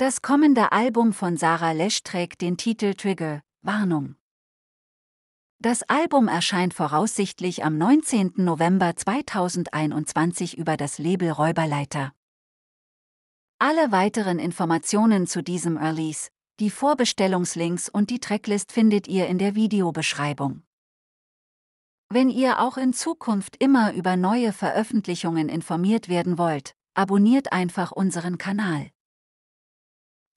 Das kommende Album von Sarah Lesch trägt den Titel Trigger, Warnung. Das Album erscheint voraussichtlich am 19. November 2021 über das Label Räuberleiter. Alle weiteren Informationen zu diesem Release, die Vorbestellungslinks und die Tracklist findet ihr in der Videobeschreibung. Wenn ihr auch in Zukunft immer über neue Veröffentlichungen informiert werden wollt, abonniert einfach unseren Kanal.